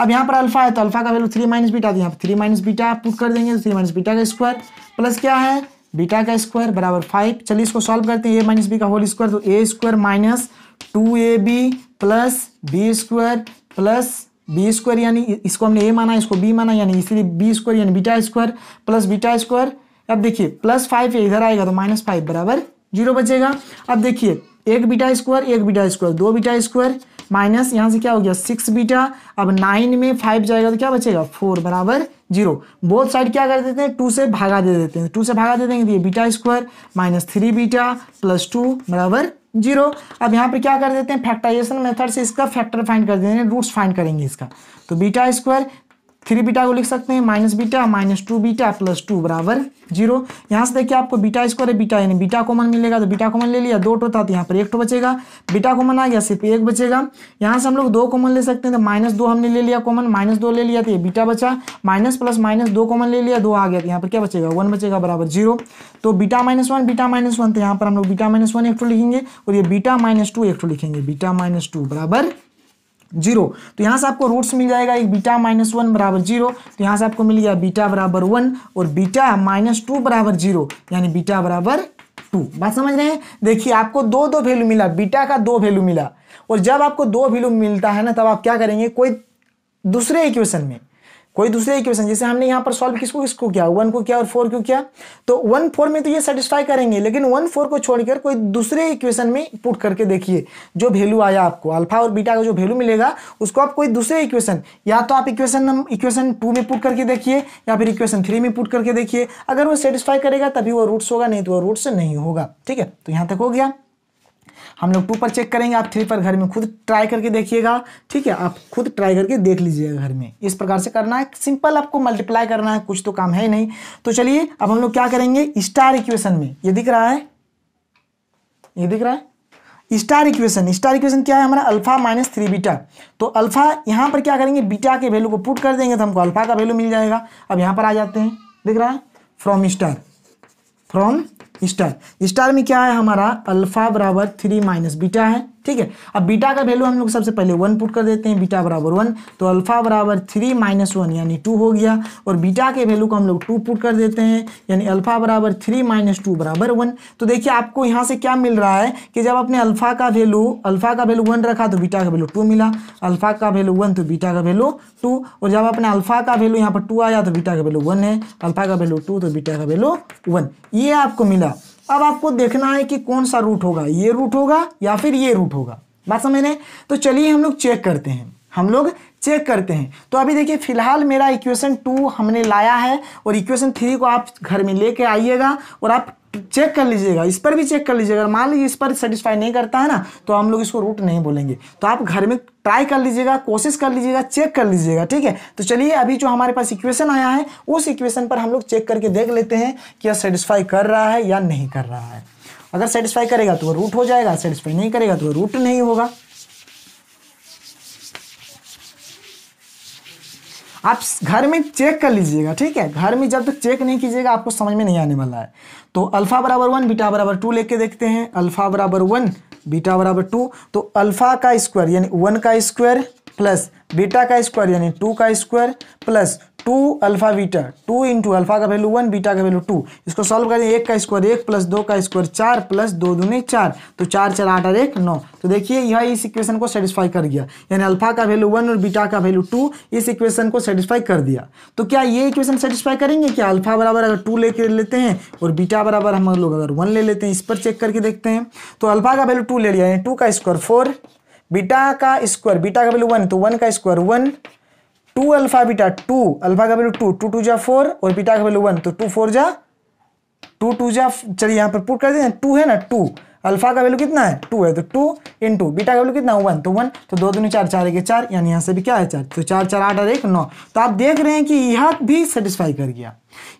अब यहाँ पर अल्फा है तो अल्फा का वैल्यू थ्री माइनस बीटा यहाँ पर थ्री माइनस बीटा आप पुट कर देंगे तो थ्री माइनस बीटा का स्क्वायर प्लस क्या है बीटा का स्क्वायर बराबर फाइव चलिए इसको सॉल्व करते हैं ए माइनस बी का होल स्क्वायर तो a square minus two a b plus b square plus b square यानी इसको हमने ए माना इसको बी माना यानी इसलिए बी स्क्वायर यानी beta square plus beta square अब देखिए प्लस फाइव इधर आएगा तो माइनस फाइव बराबर जीरो बचेगा अब देखिए एक बीटा स्क्वायर एक बीटा स्क्वायर दो बीटा स्क्वायर माइनस यहाँ से क्या हो गया सिक्स बीटा अब नाइन में फाइव जाएगा तो क्या बचेगा फोर बराबर जीरो बोथ साइड क्या कर देते हैं टू से भागा दे देते हैं टू से भागा दे देंगे तो ये beta square minus three beta plus two बराबर जीरो अब यहाँ पर क्या कर देते हैं फैक्टराइजेशन मेथड से इसका फैक्टर फाइंड कर देते हैं रूट्स फाइंड करेंगे इसका तो बीटा स्क्वायर थ्री बीटा को लिख सकते हैं minus beta minus two beta plus two बराबर जीरो यहाँ से देखिए आपको बीटा स्क्वायर है बीटा यानी बीटा कॉमन मिलेगा तो बीटा कॉमन ले लिया दो टो था तो यहाँ पर एक टो तो बचेगा बीटा कॉमन आ गया सिर्फ एक बचेगा यहाँ से हम लोग दो कॉमन ले सकते हैं तो माइनस दो हमने ले लिया कॉमन माइनस दो ले लिया तो ये बीटा बचा माइनस प्लस माइनस दो कॉमन ले लिया दो आ गया तो यहाँ पर क्या बचेगा वन बचेगा बराबर जीरो तो beta minus one beta minus one तो यहाँ पर हम लोग बीटा माइनस वन एक टू लिखेंगे और ये बीटा माइनस टू एक टू लिखेंगे बीटा माइनस टू बराबर जीरो तो यहां से आपको रूट्स मिल जाएगा एक बीटा माइनस वन बराबर जीरो तो यहां से आपको मिल गया बीटा बराबर वन और बीटा माइनस टू बराबर जीरो यानी बीटा बराबर टू बात समझ रहे हैं देखिए आपको दो दो वैल्यू मिला बीटा का दो वैल्यू मिला और जब आपको दो वैल्यू मिलता है ना तब आप क्या करेंगे कोई दूसरे इक्वेशन में कोई दूसरे इक्वेशन जैसे हमने यहाँ पर सॉल्व किसको किसको किया वन को किया और फोर को किया तो वन फोर में तो ये सेटिस्फाई करेंगे लेकिन वन फोर को छोड़कर कोई दूसरे इक्वेशन में पुट करके देखिए जो वैल्यू आया आपको अल्फा और बीटा का जो वैल्यू मिलेगा उसको आप कोई दूसरे इक्वेशन या तो आप इक्वेशन इक्वेशन टू में पुट करके देखिए या फिर इक्वेशन थ्री में पुट करके देखिए अगर वो सेटिस्फाई करेगा तभी वो रूट्स होगा नहीं तो वो रूट्स नहीं होगा ठीक है तो यहाँ तक हो गया हम लोग टू पर चेक करेंगे आप थ्री पर घर में खुद ट्राई करके देखिएगा ठीक है आप खुद ट्राई करके देख लीजिएगा घर में इस प्रकार से करना है सिंपल आपको मल्टीप्लाई करना है कुछ तो काम है ही नहीं तो चलिए अब हम लोग क्या करेंगे स्टार इक्वेशन में ये दिख रहा है ये दिख रहा है स्टार इक्वेशन स्टार इक्वेशन क्या है हमारा अल्फा माइनस थ्री बीटा तो अल्फा यहाँ पर क्या करेंगे बीटा के वैल्यू को पुट कर देंगे तो हमको अल्फा का वैल्यू मिल जाएगा अब यहाँ पर आ जाते हैं दिख रहा है from star from star star में क्या है हमारा अल्फा बराबर थ्री माइनस बीटा है ठीक है अब बीटा का वैल्यू हम लोग सबसे पहले वन पुट कर देते हैं बीटा बराबर वन तो अल्फा बराबर थ्री माइनस वन यानी टू हो गया और बीटा के वैल्यू को हम लोग टू पुट कर देते हैं यानी अल्फा बराबर थ्री माइनस टू बराबर वन तो देखिए आपको यहाँ से क्या मिल रहा है कि जब आपने अल्फा का वैल्यू अल्फा का वैल्यू वन रखा तो बीटा का वैल्यू टू मिला अल्फा का वैल्यू वन तो बीटा का वैल्यू टू और जब अपने अल्फा का वैल्यू यहाँ पर टू आया तो बीटा का वैल्यू वन है अल्फा का वैल्यू टू तो बीटा का वैल्यू वन ये आपको मिला अब आपको देखना है कि कौन सा रूट होगा ये रूट होगा या फिर ये रूट होगा बात समझ रहे तो चलिए हम लोग चेक करते हैं हम लोग चेक करते हैं तो अभी देखिए फिलहाल मेरा इक्वेशन टू हमने लाया है और इक्वेशन थ्री को आप घर में लेके आइएगा और आप चेक कर लीजिएगा इस पर भी चेक कर लीजिएगा मान लीजिए इस पर सेटिस्फाई नहीं करता है ना तो हम लोग इसको रूट नहीं बोलेंगे तो आप घर में ट्राई कर लीजिएगा कोशिश कर लीजिएगा चेक कर लीजिएगा ठीक है तो चलिए अभी जो हमारे पास इक्वेशन आया है उस इक्वेशन पर हम लोग चेक करके देख लेते हैं कि यह सेटिस्फाई कर रहा है या नहीं कर रहा है अगर सेटिस्फाई करेगा तो वो रूट हो जाएगा सेटिस्फाई नहीं करेगा तो वो रूट नहीं होगा आप घर में चेक कर लीजिएगा ठीक है घर में जब तक चेक नहीं कीजिएगा आपको समझ में नहीं आने वाला है तो अल्फ़ा बराबर वन बीटा बराबर टू लेके देखते हैं अल्फ़ा बराबर वन बीटा बराबर टू तो अल्फ़ा का स्क्वायर यानी वन का स्क्वायर प्लस बीटा का स्क्वायर यानी टू का square plus two alpha beta two into alpha का वैल्यू वन बीटा का वैल्यू टू इसको सॉल्व करें एक का स्क्वायर एक प्लस दो का स्क्वायर चार प्लस दो दूनी चार तो चार चार आठ और एक नौ तो देखिए यह इस इक्वेशन को सेटिस्फाई कर गया यानी अल्फा का वैल्यू वन और बीटा का वैल्यू टू इस इक्वेशन को सेटिस्फाई कर दिया तो क्या ये इक्वेशन सेटिस्फाई करेंगे क्या अल्फा बराबर अगर टू ले लेते हैं और बीटा बराबर हम लोग अगर वन ले लेते हैं इस पर चेक करके देखते हैं तो अल्फा का वैल्यू टू ले लिया यानी टू का स्क्वायर फोर बीटा का स्क्वायर बीटा का वैल्यू वन तो वन का square one two alpha beta two alpha का वैल्यू टू टू टू जा फोर और बीटा का वैल्यू वन तो टू फोर जा टू टू जा चलिए यहाँ पर पुट कर देते टू है ना टू अल्फा का वैल्यू कितना है टू है तो टू इन टू बीटा का वैल्यू कितना है वन तो वन तो दो दूनी चार चार एक चार यानी यहाँ से भी क्या है चार तो चार चार आठ और एक नौ तो आप देख रहे हैं कि यह भी सेटिस्फाई कर गया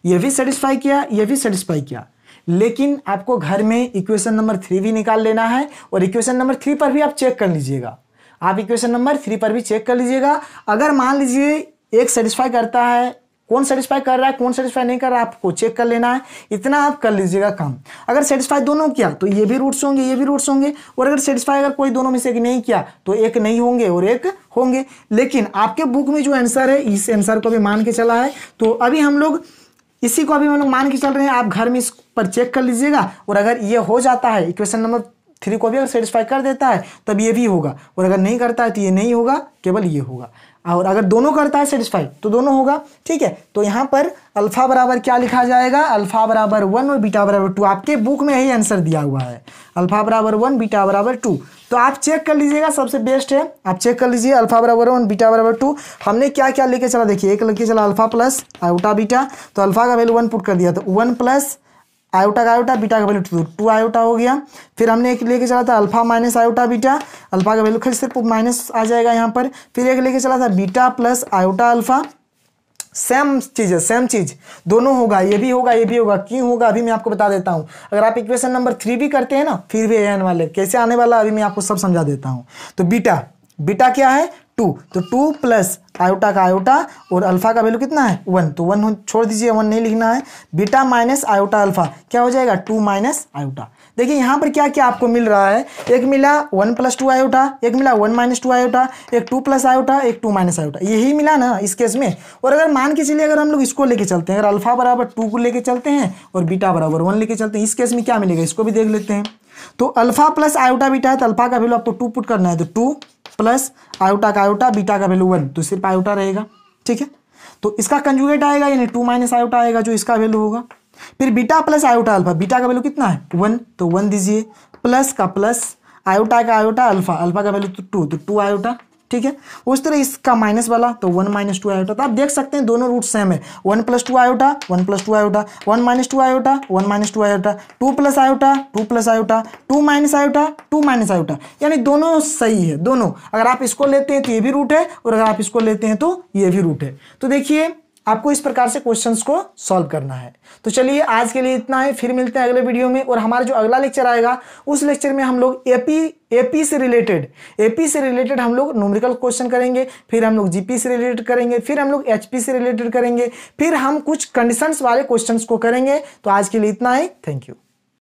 ये भी सेटिस्फाई किया ये भी सेटिस्फाई किया लेकिन आपको घर में इक्वेशन नंबर थ्री भी निकाल लेना है और इक्वेशन नंबर थ्री पर भी आप चेक कर लीजिएगा आप इक्वेशन नंबर थ्री पर भी चेक कर लीजिएगा अगर मान लीजिए एक सेटिस्फाई करता है कौन सेटिस्फाई कर रहा है कौन सेटिस्फाई नहीं कर रहा है आपको चेक कर लेना है इतना आप कर लीजिएगा काम अगर सेटिस्फाई दोनों किया तो ये भी रूट्स होंगे ये भी रूट्स होंगे और अगर सेटिस्फाई अगर कोई दोनों में से एक नहीं किया तो एक नहीं होंगे और एक होंगे लेकिन आपके बुक में जो आंसर है इस आंसर को भी मान के चला है तो अभी हम लोग इसी को अभी हम लोग मान के चल रहे हैं आप घर में इस पर चेक कर लीजिएगा और अगर ये हो जाता है इक्वेशन नंबर थ्री को भी अगर सेटिस्फाई कर देता है तब ये भी होगा और अगर नहीं करता है तो ये नहीं होगा केवल ये होगा और अगर दोनों करता है सेटिस्फाई तो दोनों होगा ठीक है तो यहाँ पर अल्फ़ा बराबर क्या लिखा जाएगा अल्फ़ा बराबर वन और बीटा बराबर टू आपके बुक में यही आंसर दिया हुआ है अल्फ़ा बराबर वन बीटा बराबर टू तो आप चेक कर लीजिएगा सबसे बेस्ट है आप चेक कर लीजिए अल्फ़ा बराबर वन बीटा बराबर टू हमने क्या क्या लेके चला देखिए एक लेके चला अल्फ़ा प्लस आउटा बीटा तो अल्फ़ा का वैल्यू वन पुट कर दिया तो वन प्लस आयोटा का आयोटा बीटा का वैल्यू टू टू आयोटा हो गया फिर हमने एक लेके चला था alpha minus iota beta alpha का वैल्यू खेल सिर्फ माइनस आ जाएगा यहाँ पर फिर एक लेके चला था beta plus iota alpha same चीज़ है सेम चीज़ दोनों होगा ये भी होगा ये भी होगा क्यों होगा अभी मैं आपको बता देता हूँ अगर आप इक्वेशन नंबर थ्री भी करते हैं ना फिर भी एन वाले कैसे आने वाला अभी मैं आपको सब समझा देता हूँ तो बीटा बीटा क्या है टू तो टू प्लस आयोटा का आयोटा और अल्फा का वैल्यू कितना है वन तो वन छोड़ दीजिए वन नहीं लिखना है बीटा माइनस आयोटा अल्फा क्या हो जाएगा टू माइनस आयोटा देखिए यहाँ पर क्या क्या आपको मिल रहा है एक मिला वन प्लस टू आयोटा एक मिला वन माइनस टू आयोटा एक टू प्लस आयोटा एक टू माइनस आयोटा यही मिला ना इस केस में और अगर मान के चलिए अगर हम लोग इसको लेके चलते हैं अगर अल्फा बराबर टू को लेके चलते हैं और बीटा बराबर वन लेके चलते हैं इस केस में क्या मिलेगा इसको भी देख लेते हैं तो अल्फा प्लस आयोटा बीटा है तो अल्फा का वैल्यू आपको टू पुट करना है तो टू प्लस आयोटा का आयोटा बीटा का वैल्यू वन तो सिर्फ आयोटा रहेगा ठीक है तो इसका कंजुगेट आएगा यानी टू माइनस आयोटा आएगा जो इसका वैल्यू होगा फिर beta plus iota alpha beta का वैल्यू कितना है वन तो वन दीजिए प्लस का प्लस आयोटा का आयोटा अल्फा अल्फा का वैल्यू तो टू तो टू आयोटा ठीक है उस तरह इसका माइनस वाला तो वन माइनस टू आयोटा तो आप देख सकते हैं दोनों रूट सेम है one plus two iota one plus two iota one minus two iota one minus two iota two plus iota two plus iota two minus iota two minus iota यानी दोनों सही है दोनों अगर आप इसको लेते हैं तो ये भी रूट है और अगर आप इसको लेते हैं तो ये भी रूट है तो देखिए आपको इस प्रकार से क्वेश्चंस को सॉल्व करना है तो चलिए आज के लिए इतना है फिर मिलते हैं अगले वीडियो में और हमारा जो अगला लेक्चर आएगा उस लेक्चर में हम लोग एपी एपी से रिलेटेड एपी से रिलेटेड हम लोग नोमरिकल क्वेश्चन करेंगे फिर हम लोग जीपी से रिलेटेड करेंगे फिर हम लोग एचपी से रिलेटेड करेंगे फिर हम कुछ कंडीशंस वाले क्वेश्चन को करेंगे तो आज के लिए इतना है थैंक यू